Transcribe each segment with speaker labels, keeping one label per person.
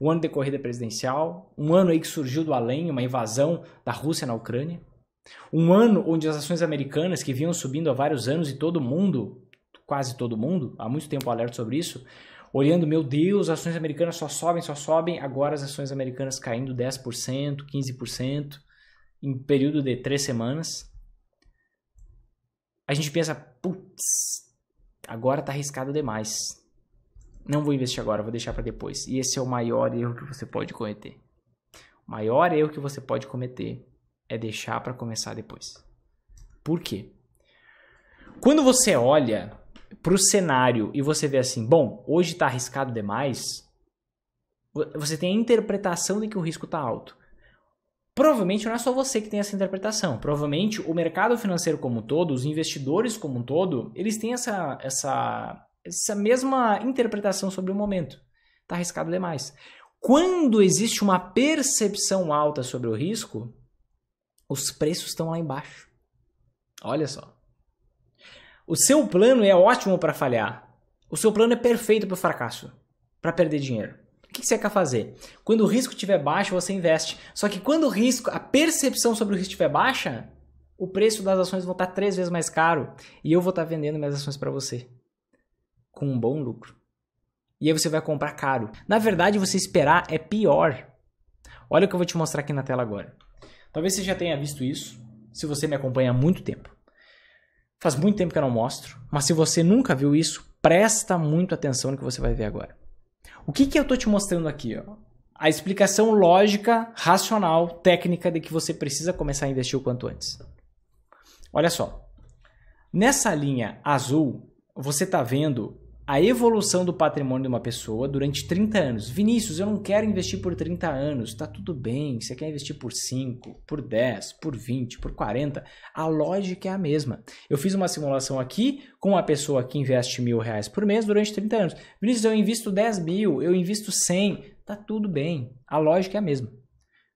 Speaker 1: um ano de corrida presidencial, um ano aí que surgiu do além, uma invasão da Rússia na Ucrânia, um ano onde as ações americanas que vinham subindo há vários anos e todo mundo, quase todo mundo, há muito tempo alerta sobre isso, olhando, meu Deus, as ações americanas só sobem, só sobem, agora as ações americanas caindo 10%, 15% em período de três semanas. A gente pensa, putz, agora tá arriscado demais. Não vou investir agora, vou deixar para depois. E esse é o maior erro que você pode cometer. O maior erro que você pode cometer é deixar para começar depois. Por quê? Quando você olha para o cenário e você vê assim, bom, hoje está arriscado demais, você tem a interpretação de que o risco está alto. Provavelmente não é só você que tem essa interpretação. Provavelmente o mercado financeiro como um todo, os investidores como um todo, eles têm essa, essa essa mesma interpretação sobre o momento. Está arriscado demais. Quando existe uma percepção alta sobre o risco, os preços estão lá embaixo. Olha só. O seu plano é ótimo para falhar. O seu plano é perfeito para o fracasso, para perder dinheiro. O que você quer fazer? Quando o risco estiver baixo, você investe. Só que quando o risco, a percepção sobre o risco estiver baixa, o preço das ações vão estar três vezes mais caro e eu vou estar vendendo minhas ações para você com um bom lucro. E aí você vai comprar caro. Na verdade, você esperar é pior. Olha o que eu vou te mostrar aqui na tela agora. Talvez você já tenha visto isso, se você me acompanha há muito tempo. Faz muito tempo que eu não mostro, mas se você nunca viu isso, presta muito atenção no que você vai ver agora. O que, que eu estou te mostrando aqui? Ó? A explicação lógica, racional, técnica de que você precisa começar a investir o quanto antes. Olha só. Nessa linha azul você está vendo a evolução do patrimônio de uma pessoa durante 30 anos. Vinícius, eu não quero investir por 30 anos, Está tudo bem. Você quer investir por 5, por 10, por 20, por 40? A lógica é a mesma. Eu fiz uma simulação aqui com uma pessoa que investe mil reais por mês durante 30 anos. Vinícius, eu invisto 10 mil, eu invisto 100, Está tudo bem. A lógica é a mesma.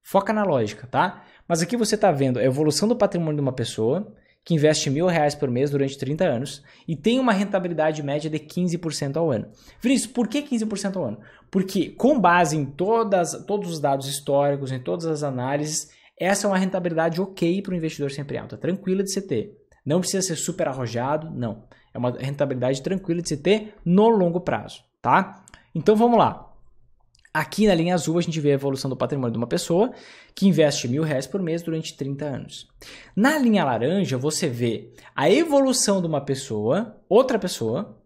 Speaker 1: Foca na lógica, tá? Mas aqui você está vendo a evolução do patrimônio de uma pessoa que investe mil reais por mês durante 30 anos e tem uma rentabilidade média de 15% ao ano. Vinícius, por que 15% ao ano? Porque, com base em todas, todos os dados históricos, em todas as análises, essa é uma rentabilidade ok para o investidor sempre alta, tranquila de se ter. Não precisa ser super arrojado, não. É uma rentabilidade tranquila de se ter no longo prazo, tá? Então vamos lá. Aqui na linha azul a gente vê a evolução do patrimônio de uma pessoa que investe mil reais por mês durante 30 anos. Na linha laranja você vê a evolução de uma pessoa, outra pessoa,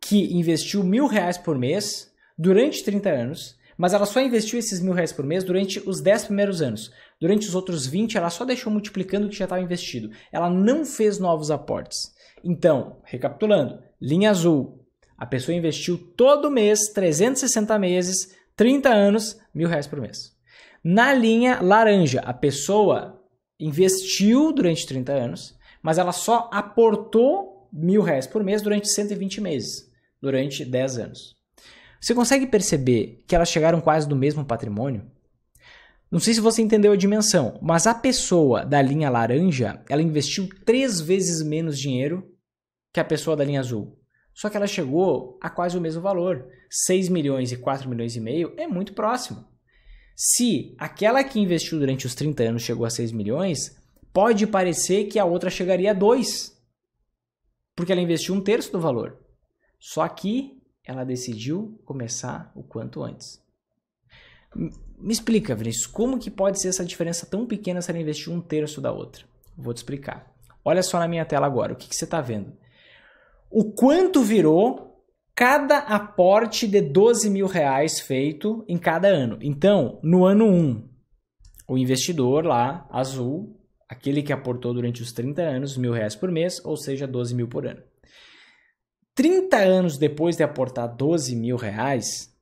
Speaker 1: que investiu mil reais por mês durante 30 anos, mas ela só investiu esses mil reais por mês durante os 10 primeiros anos. Durante os outros 20 ela só deixou multiplicando o que já estava investido. Ela não fez novos aportes. Então, recapitulando, linha azul. A pessoa investiu todo mês, 360 meses, 30 anos, mil reais por mês. Na linha laranja, a pessoa investiu durante 30 anos, mas ela só aportou mil reais por mês durante 120 meses, durante 10 anos. Você consegue perceber que elas chegaram quase do mesmo patrimônio? Não sei se você entendeu a dimensão, mas a pessoa da linha laranja, ela investiu três vezes menos dinheiro que a pessoa da linha azul. Só que ela chegou a quase o mesmo valor. 6 milhões e 4 milhões e meio é muito próximo. Se aquela que investiu durante os 30 anos chegou a 6 milhões, pode parecer que a outra chegaria a 2. Porque ela investiu um terço do valor. Só que ela decidiu começar o quanto antes. Me explica, Vinícius, como que pode ser essa diferença tão pequena se ela investiu um terço da outra? Vou te explicar. Olha só na minha tela agora, o que, que você está vendo? o quanto virou cada aporte de 12 mil reais feito em cada ano. Então, no ano 1, o investidor lá, azul, aquele que aportou durante os 30 anos, mil reais por mês, ou seja, 12 mil por ano. 30 anos depois de aportar 12 mil reais,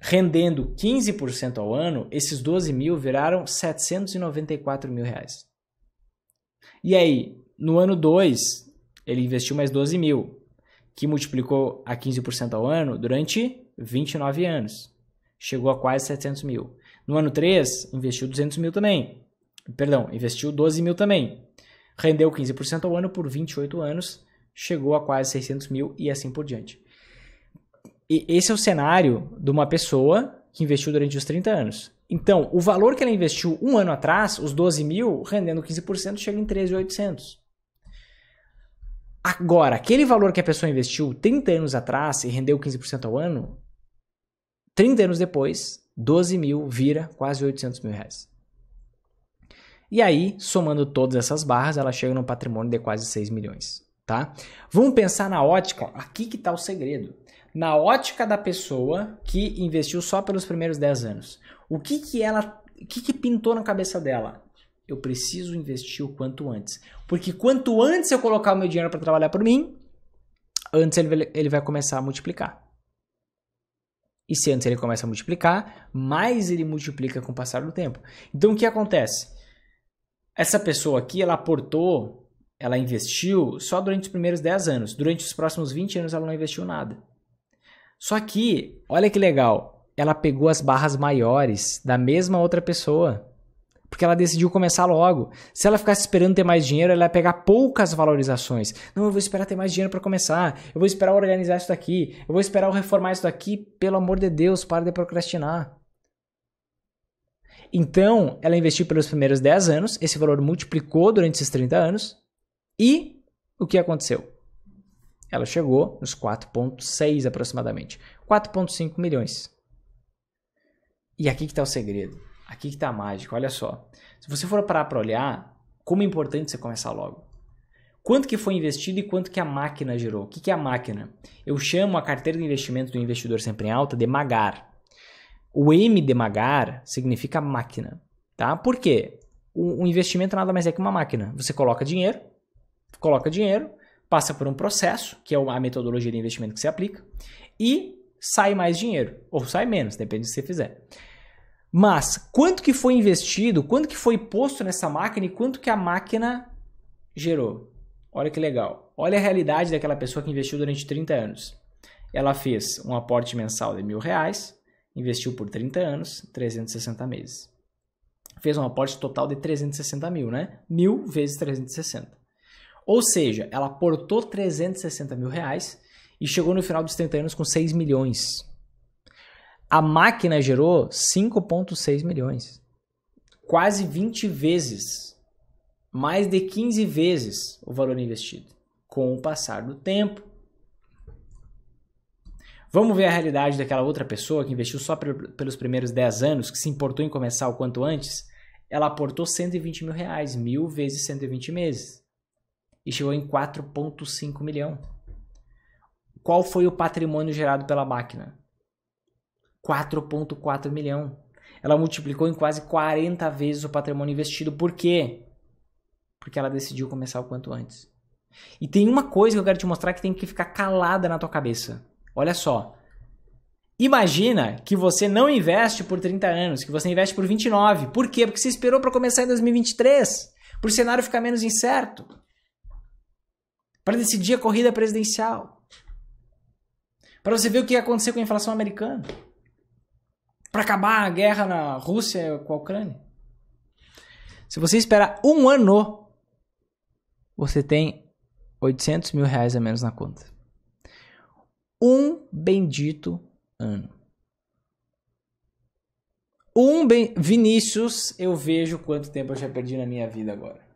Speaker 1: rendendo 15% ao ano, esses 12 mil viraram 794 mil reais. E aí, no ano 2, ele investiu mais 12 mil, que multiplicou a 15% ao ano durante 29 anos. Chegou a quase 700 mil. No ano 3, investiu 200 mil também. Perdão, investiu 12 mil também. Rendeu 15% ao ano por 28 anos, chegou a quase 600 mil e assim por diante. E esse é o cenário de uma pessoa que investiu durante os 30 anos. Então, o valor que ela investiu um ano atrás, os 12 mil, rendendo 15%, chega em 13,800. Agora, aquele valor que a pessoa investiu 30 anos atrás e rendeu 15% ao ano, 30 anos depois, 12 mil vira quase 800 mil reais. E aí, somando todas essas barras, ela chega num patrimônio de quase 6 milhões, tá? Vamos pensar na ótica, aqui que está o segredo. Na ótica da pessoa que investiu só pelos primeiros 10 anos. O que que ela, o que que pintou na cabeça dela? eu preciso investir o quanto antes. Porque quanto antes eu colocar o meu dinheiro para trabalhar por mim, antes ele, ele vai começar a multiplicar. E se antes ele começa a multiplicar, mais ele multiplica com o passar do tempo. Então o que acontece? Essa pessoa aqui, ela aportou, ela investiu só durante os primeiros 10 anos. Durante os próximos 20 anos ela não investiu nada. Só que, olha que legal, ela pegou as barras maiores da mesma outra pessoa porque ela decidiu começar logo. Se ela ficasse esperando ter mais dinheiro, ela ia pegar poucas valorizações. Não, eu vou esperar ter mais dinheiro para começar. Eu vou esperar organizar isso daqui. Eu vou esperar eu reformar isso daqui. Pelo amor de Deus, para de procrastinar. Então, ela investiu pelos primeiros 10 anos, esse valor multiplicou durante esses 30 anos. E o que aconteceu? Ela chegou nos 4.6 aproximadamente, 4.5 milhões. E aqui que está o segredo Aqui que tá mágico, olha só. Se você for parar para olhar, como é importante você começar logo. Quanto que foi investido e quanto que a máquina gerou? O que, que é a máquina? Eu chamo a carteira de investimento do investidor sempre em alta de MAGAR. O M de MAGAR significa máquina, tá? Por quê? O, o investimento nada mais é que uma máquina. Você coloca dinheiro, coloca dinheiro, passa por um processo, que é a metodologia de investimento que você aplica, e sai mais dinheiro, ou sai menos, depende do que você fizer. Mas quanto que foi investido, quanto que foi posto nessa máquina e quanto que a máquina gerou? Olha que legal. Olha a realidade daquela pessoa que investiu durante 30 anos. Ela fez um aporte mensal de mil reais, investiu por 30 anos, 360 meses. Fez um aporte total de 360 mil, né? Mil vezes 360. Ou seja, ela aportou 360 mil reais e chegou no final dos 30 anos com 6 milhões. A máquina gerou 5,6 milhões. Quase 20 vezes, mais de 15 vezes o valor investido, com o passar do tempo. Vamos ver a realidade daquela outra pessoa que investiu só pelos primeiros 10 anos, que se importou em começar o quanto antes? Ela aportou 120 mil reais, mil vezes 120 meses. E chegou em 4,5 milhão. Qual foi o patrimônio gerado pela máquina? 4,4 milhão. Ela multiplicou em quase 40 vezes o patrimônio investido. Por quê? Porque ela decidiu começar o quanto antes. E tem uma coisa que eu quero te mostrar que tem que ficar calada na tua cabeça. Olha só. Imagina que você não investe por 30 anos, que você investe por 29. Por quê? Porque você esperou para começar em 2023, para o cenário ficar menos incerto, para decidir a corrida presidencial, para você ver o que ia acontecer com a inflação americana para acabar a guerra na Rússia com a Ucrânia. Se você esperar um ano, você tem 800 mil reais a menos na conta. Um bendito ano. Um ben... Vinícius, eu vejo quanto tempo eu já perdi na minha vida agora.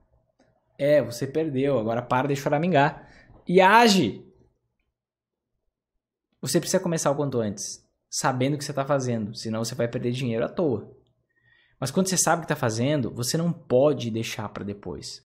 Speaker 1: É, você perdeu. Agora para de choramingar. E age! Você precisa começar o quanto antes sabendo o que você está fazendo, senão você vai perder dinheiro à toa. Mas quando você sabe o que está fazendo, você não pode deixar para depois.